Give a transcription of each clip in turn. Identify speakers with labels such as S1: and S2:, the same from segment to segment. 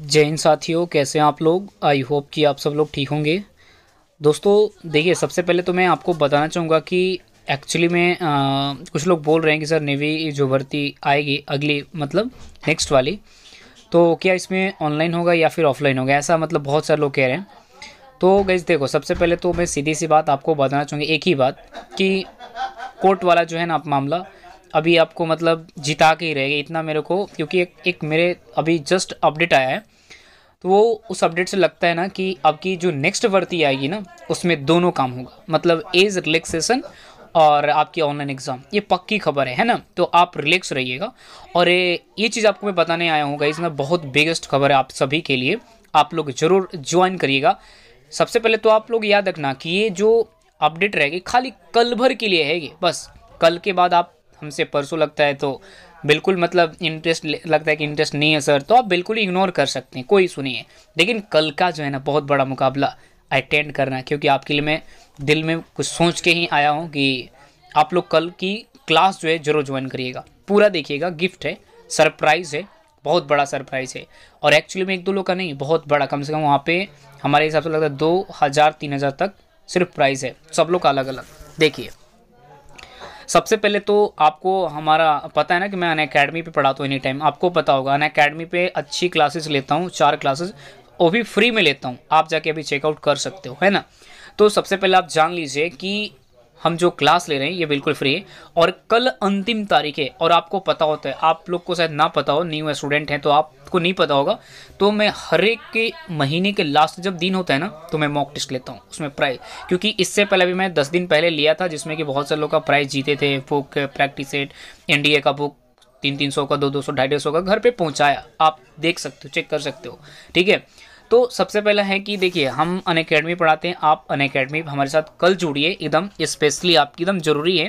S1: जय हिंद साथियों कैसे हैं आप लोग आई होप कि आप सब लोग ठीक होंगे दोस्तों देखिए सबसे पहले तो मैं आपको बताना चाहूँगा कि एक्चुअली में आ, कुछ लोग बोल रहे हैं कि सर नेवी जो भर्ती आएगी अगली मतलब नेक्स्ट वाली तो क्या इसमें ऑनलाइन होगा या फिर ऑफलाइन होगा ऐसा मतलब बहुत सारे लोग कह रहे हैं तो गई देखो सबसे पहले तो मैं सीधी सी बात आपको बताना चाहूँगी एक ही बात कि कोर्ट वाला जो है ना आप मामला अभी आपको मतलब जिता के ही रहेगा इतना मेरे को क्योंकि एक, एक मेरे अभी जस्ट अपडेट आया है तो वो उस अपडेट से लगता है ना कि आपकी जो नेक्स्ट भर्ती आएगी ना उसमें दोनों काम होगा मतलब एज रिलैक्सेशन और आपकी ऑनलाइन एग्ज़ाम ये पक्की खबर है है ना तो आप रिलैक्स रहिएगा और ये ये चीज़ आपको मैं बताने आया हूँ इसमें बहुत बिगेस्ट खबर है आप सभी के लिए आप लोग ज़रूर ज्वाइन करिएगा सबसे पहले तो आप लोग याद रखना कि ये जो अपडेट रहेगी खाली कल भर के लिए है ये बस कल के बाद आप हमसे परसों लगता है तो बिल्कुल मतलब इंटरेस्ट लगता है कि इंटरेस्ट नहीं है सर तो आप बिल्कुल इग्नोर कर सकते हैं कोई सुनिए लेकिन कल का जो है ना बहुत बड़ा मुकाबला अटेंड करना है क्योंकि आपके लिए मैं दिल में कुछ सोच के ही आया हूँ कि आप लोग कल की क्लास जो है जरूर ज्वाइन करिएगा पूरा देखिएगा गिफ्ट है सरप्राइज़ है बहुत बड़ा सरप्राइज़ है और एक्चुअली में एक दो लोग का नहीं बहुत बड़ा कम से कम वहाँ पे हमारे हिसाब से लगता है दो हज़ार तीन हज़ार तक सिर्फ प्राइज़ है सब लोग का अलग अलग देखिए सबसे पहले तो आपको हमारा पता है ना कि मैं अन अकेडमी पर पढ़ाता हूँ एनी टाइम आपको पता होगा अन अकेडमी पर अच्छी क्लासेस लेता हूँ चार क्लासेस वो भी फ्री में लेता हूँ आप जाके अभी चेकआउट कर सकते हो है ना तो सबसे पहले आप जान लीजिए कि हम जो क्लास ले रहे हैं ये बिल्कुल फ्री है और कल अंतिम तारीख है और आपको पता होता है आप लोग को शायद ना पता हो न्यू स्टूडेंट हैं तो आपको नहीं पता होगा तो मैं हर एक के महीने के लास्ट जब दिन होता है ना तो मैं मॉक टेस्ट लेता हूँ उसमें प्राइज क्योंकि इससे पहले भी मैं दस दिन पहले लिया था जिसमें कि बहुत से लोग का प्राइज जीते थे बुक प्रैक्टिस सेट एन का बुक तीन तीन सौ का दो दो सौ ढाई डेढ़ सौ का घर पे पहुंचाया आप देख सकते हो चेक कर सकते हो ठीक है तो सबसे पहला है कि देखिए हम अन अकेडमी पढ़ाते हैं आप अन अकेडमी हमारे साथ कल जुड़िए एकदम स्पेशली आपकी एकदम ज़रूरी है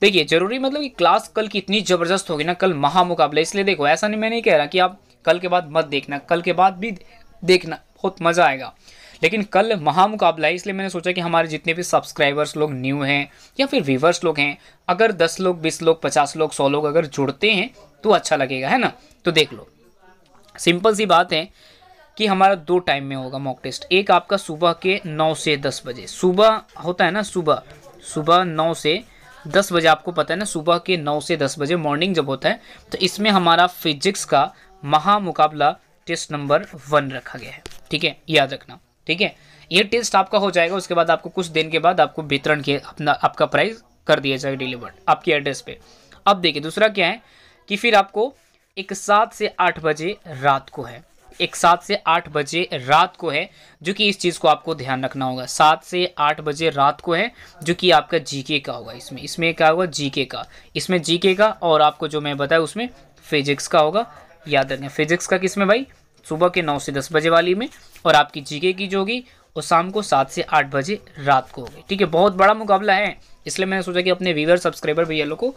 S1: देखिए ज़रूरी मतलब कि क्लास कल की इतनी ज़बरदस्त होगी ना कल महामुकाबला इसलिए देखो ऐसा नहीं मैं नहीं कह रहा कि आप कल के बाद मत देखना कल के बाद भी देखना बहुत मज़ा आएगा लेकिन कल महामुकाबला है इसलिए मैंने सोचा कि हमारे जितने भी सब्सक्राइबर्स लोग न्यू हैं या फिर व्यूवर्स लोग हैं अगर दस लोग बीस लोग पचास लोग सौ लोग अगर जुड़ते हैं तो अच्छा लगेगा है ना तो देख लो सिंपल सी बात है कि हमारा दो टाइम में होगा मॉक टेस्ट एक आपका सुबह के नौ से दस बजे सुबह होता है ना सुबह सुबह नौ से दस बजे आपको पता है ना सुबह के नौ से दस बजे मॉर्निंग जब होता है तो इसमें हमारा फिजिक्स का महा मुकाबला टेस्ट नंबर वन रखा गया है ठीक है याद रखना ठीक है ये टेस्ट आपका हो जाएगा उसके बाद आपको कुछ दिन के बाद आपको वितरण के अपना आपका प्राइस कर दिया जाएगा डिलीवर्ड आपके एड्रेस पे अब देखिए दूसरा क्या है कि फिर आपको एक सात से आठ बजे रात को है एक सात से आठ बजे रात को है जो कि इस चीज़ को आपको ध्यान रखना होगा सात से आठ बजे रात को है जो कि आपका जीके का होगा इसमें इसमें क्या होगा जीके का इसमें जीके का और आपको जो मैं बताया उसमें फिजिक्स का होगा याद रखें फिजिक्स का किस में भाई सुबह के नौ से दस बजे वाली में और आपकी जीके की जो होगी और शाम को सात से आठ बजे रात को होगी ठीक है बहुत बड़ा मुकाबला है इसलिए मैंने सोचा कि अपने व्यूअर सब्सक्राइबर भैया लोग को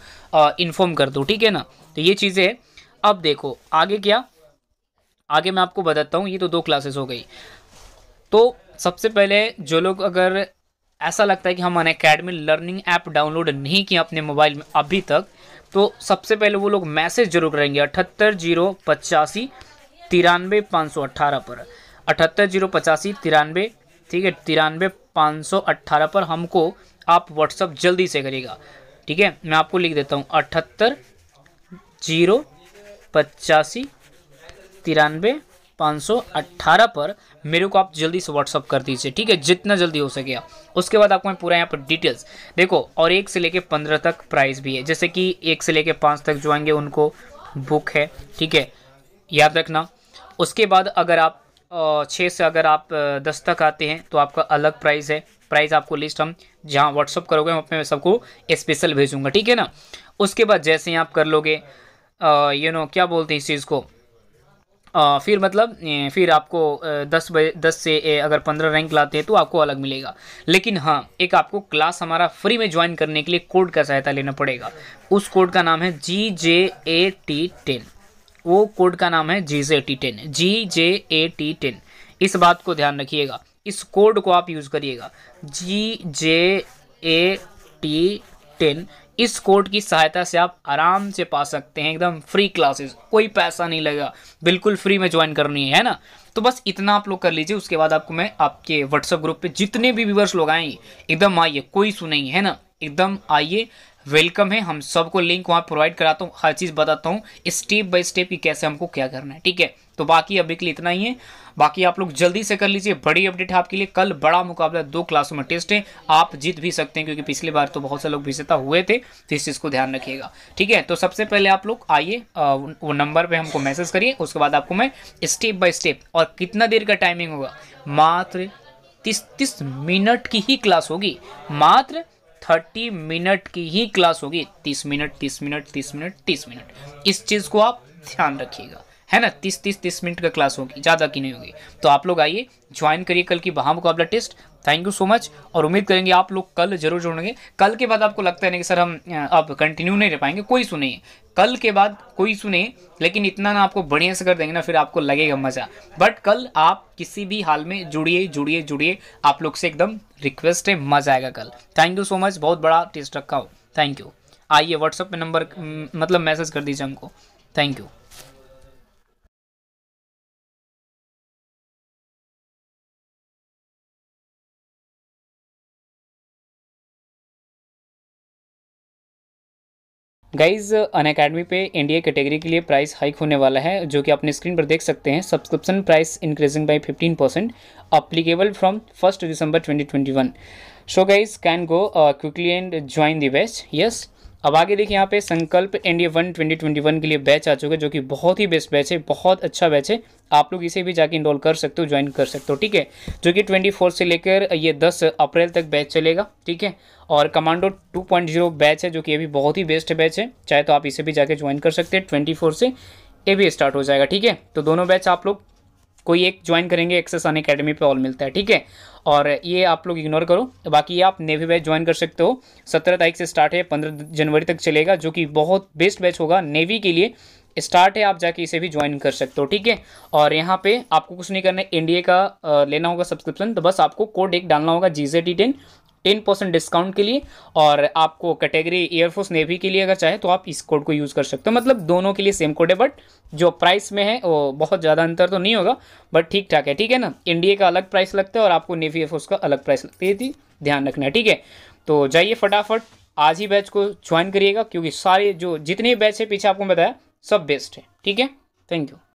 S1: इन्फॉर्म कर दूँ ठीक है ना तो ये चीज़ें हैं अब देखो आगे क्या आगे मैं आपको बताता हूँ ये तो दो क्लासेस हो गई तो सबसे पहले जो लोग अगर ऐसा लगता है कि हम Unacademy academy learning app download नहीं किया अपने मोबाइल में अभी तक तो सबसे पहले वो लोग मैसेज जरूर करेंगे अठहत्तर जीरो पचासी तिरानवे पाँच सौ अट्ठारह पर अठहत्तर जीरो पचासी तिरानवे ठीक है तिरानवे पाँच सौ अट्ठारह पर हमको आप व्हाट्सअप जल्दी से करेगा ठीक है मैं आपको लिख देता हूँ अठहत्तर जीरो पचासी तिरानवे पाँच सौ अट्ठारह पर मेरे को आप जल्दी से व्हाट्सअप कर दीजिए ठीक है जितना जल्दी हो सके आप उसके बाद आपको मैं पूरा यहाँ पर डिटेल्स देखो और एक से लेके पंद्रह तक प्राइस भी है जैसे कि एक से लेके पाँच तक जो आएंगे उनको बुक है ठीक है याद रखना उसके बाद अगर आप छः से अगर आप दस तक आते हैं तो आपका अलग प्राइस है प्राइस आपको लिस्ट हम जहाँ व्हाट्सअप करोगे हम अपने सबको स्पेशल भेजूँगा ठीक है ना उसके बाद जैसे ही आप कर लोगे यू नो क्या बोलते हैं इस चीज़ को आ, फिर मतलब फिर आपको दस बजे दस से अगर पंद्रह रैंक लाते हैं तो आपको अलग मिलेगा लेकिन हाँ एक आपको क्लास हमारा फ्री में ज्वाइन करने के लिए कोड का सहायता लेना पड़ेगा उस कोड का नाम है G J A T ten वो कोड का नाम है G J T ten G J A T ten इस बात को ध्यान रखिएगा इस कोड को आप यूज़ करिएगा G J A T ten इस कोड की सहायता से आप आराम से पा सकते हैं एकदम फ्री क्लासेस कोई पैसा नहीं लगेगा बिल्कुल फ्री में ज्वाइन करनी है ना तो बस इतना आप लोग कर लीजिए उसके बाद आपको मैं आपके व्हाट्सएप ग्रुप पे जितने भी व्यूवर्स लोग आएंगे एकदम आइए कोई सुनेंगे है ना एकदम आइए वेलकम है हम सबको लिंक वहाँ प्रोवाइड कराता हूँ हर चीज़ बताता हूँ स्टेप बाय स्टेप कि कैसे हमको क्या करना है ठीक है तो बाकी अभी के लिए इतना ही है बाकी आप लोग जल्दी से कर लीजिए बड़ी अपडेट है आपके लिए कल बड़ा मुकाबला दो क्लासों में टेस्ट है आप जीत भी सकते हैं क्योंकि पिछली बार तो बहुत से लोग विजेता तो हुए थे तो इस चीज़ को ध्यान रखिएगा ठीक है तो सबसे पहले आप लोग आइए वो नंबर पर हमको मैसेज करिए उसके बाद आपको मैं स्टेप बाय स्टेप और कितना देर का टाइमिंग होगा मात्र तीस तीस मिनट की ही क्लास होगी मात्र थर्टी मिनट की ही क्लास होगी तीस मिनट तीस मिनट तीस मिनट तीस मिनट इस चीज़ को आप ध्यान रखिएगा है ना तीस तीस तीस मिनट का क्लास होगी ज़्यादा की नहीं होगी तो आप लोग आइए ज्वाइन करिए कल की बहा मुकाबला test thank you so much और उम्मीद करेंगे आप लोग कल जरूर जुड़ेंगे कल के बाद आपको लगता है नहीं कि सर हम अब कंटिन्यू नहीं रह पाएंगे कोई सुने कल के बाद कोई सुने लेकिन इतना ना आपको बढ़िया से कर देंगे ना फिर आपको लगेगा मज़ा बट कल आप किसी भी हाल में जुड़िए जुड़िए जुड़िए आप लोग से एकदम रिक्वेस्ट है मज़ा आएगा कल थैंक यू सो मच बहुत बड़ा टेस्ट रखा हो थैंक यू आइए व्हाट्सअप पर नंबर मतलब मैसेज कर दीजिए हमको thank you guys Unacademy पे इंडिया कैटेगरी के लिए प्राइस हाइक होने वाला है जो कि आपने स्क्रीन पर देख सकते हैं subscription price increasing by fifteen percent applicable from first December twenty twenty one so guys can go quickly and join the best yes अब आगे देखिए यहाँ पे Sankalp N D one twenty twenty one के लिए बैच आ चुका है जो कि बहुत ही बेस्ट बैच है बहुत अच्छा बैच है आप लोग इसे भी जाके इनरोल कर सकते हो ज्वाइन कर सकते हो ठीक है जो कि ट्वेंटी फोर से लेकर ये दस अप्रैल तक बैच चलेगा ठीक है और commando two point zero batch है जो कि ये भी बहुत ही बेस्ट बैच है चाहे तो आप इसे भी जाके ज्वाइन कर सकते हैं ट्वेंटी फोर से ये भी स्टार्ट हो जाएगा ठीक है तो दोनों बैच आप लोग कोई एक ज्वाइन करेंगे एक्सेसन अकेडमी पर ऑल मिलता है ठीक है और ये आप लोग इग्नोर करो तो बाकी ये आप नेवी बैच ज्वाइन कर सकते हो सत्रह तारीख से स्टार्ट है पंद्रह जनवरी तक चलेगा जो कि बहुत बेस्ट बैच होगा नेवी के लिए स्टार्ट है आप जाके इसे भी ज्वाइन कर सकते हो ठीक है और यहाँ पे आपको कुछ नहीं करना है एनडीए का लेना होगा सब्सक्रिप्शन तो बस आपको कोड एक डालना होगा G J T ten ten percent discount के लिए और आपको कैटेगरी एयरफोर्स नेवी के लिए अगर चाहे तो आप इस कोड को यूज़ कर सकते हो मतलब दोनों के लिए सेम कोड है बट जो प्राइस में है वो बहुत ज़्यादा अंतर तो नहीं होगा बट ठीक ठाक है ठीक है ना इंडिया का अलग प्राइस लगता है और आपको नेवी एयरफोर्स का अलग प्राइस लगता है ये ध्यान रखना है ठीक है तो जाइए फटाफट आज ही बैच को ज्वाइन करिएगा क्योंकि सारे जो जितने बैच है पीछे आपको बताया सब बेस्ट है ठीक है थैंक यू